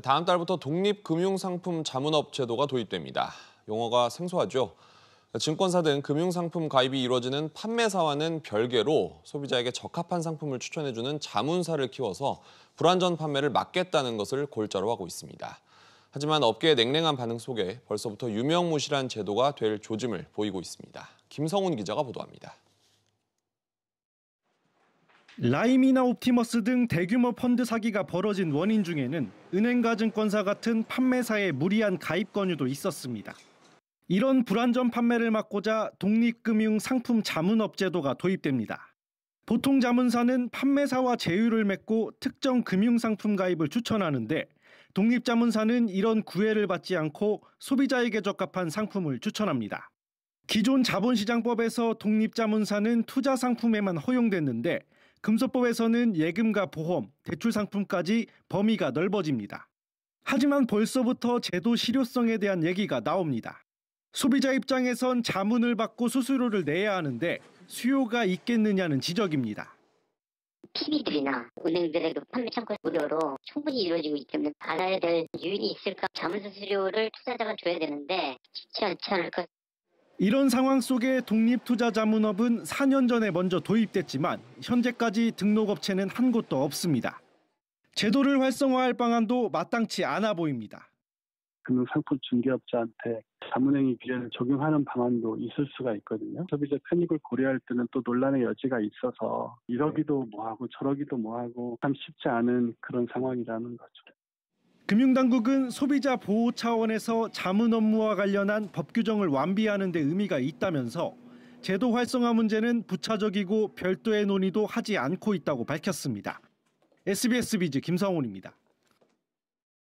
다음 달부터 독립금융상품 자문업제도가 도입됩니다. 용어가 생소하죠. 증권사 등 금융상품 가입이 이루어지는 판매사와는 별개로 소비자에게 적합한 상품을 추천해주는 자문사를 키워서 불완전 판매를 막겠다는 것을 골자로 하고 있습니다. 하지만 업계의 냉랭한 반응 속에 벌써부터 유명무실한 제도가 될 조짐을 보이고 있습니다. 김성훈 기자가 보도합니다. 라임이나 옵티머스 등 대규모 펀드 사기가 벌어진 원인 중에는 은행가 증권사 같은 판매사의 무리한 가입 권유도 있었습니다. 이런 불안전 판매를 막고자 독립금융 상품 자문업제도가 도입됩니다. 보통 자문사는 판매사와 제휴를 맺고 특정 금융상품 가입을 추천하는데 독립자문사는 이런 구애를 받지 않고 소비자에게 적합한 상품을 추천합니다. 기존 자본시장법에서 독립자문사는 투자 상품에만 허용됐는데 금소법에서는 예금과 보험, 대출 상품까지 범위가 넓어집니다. 하지만 벌써부터 제도 실효성에 대한 얘기가 나옵니다. 소비자 입장에선 자문을 받고 수수료를 내야 하는데 수요가 있겠느냐는 지적입니다. TV들이나 은행들의 그 판매 창구 무료로 충분히 이루어지고 있기 때문에 알아야 될 유인이 있을까 자문 수수료를 투자자가 줘야 되는데 쉽지 않지 않을까 이런 상황 속에 독립투자자문업은 4년 전에 먼저 도입됐지만 현재까지 등록업체는 한 곳도 없습니다. 제도를 활성화할 방안도 마땅치 않아 보입니다. 금융상품 그 중개업자한테 자문행위 규제를 적용하는 방안도 있을 수가 있거든요. 소비자 편익을 고려할 때는 또 논란의 여지가 있어서 이러기도 뭐하고 저러기도 뭐하고 참 쉽지 않은 그런 상황이라는 거죠. 금융당국은 소비자 보호 차원에서 자문 업무와 관련한 법 규정을 완비하는 데 의미가 있다면서 제도 활성화 문제는 부차적이고 별도의 논의도 하지 않고 있다고 밝혔습니다. SBS 비즈 김성훈입니다.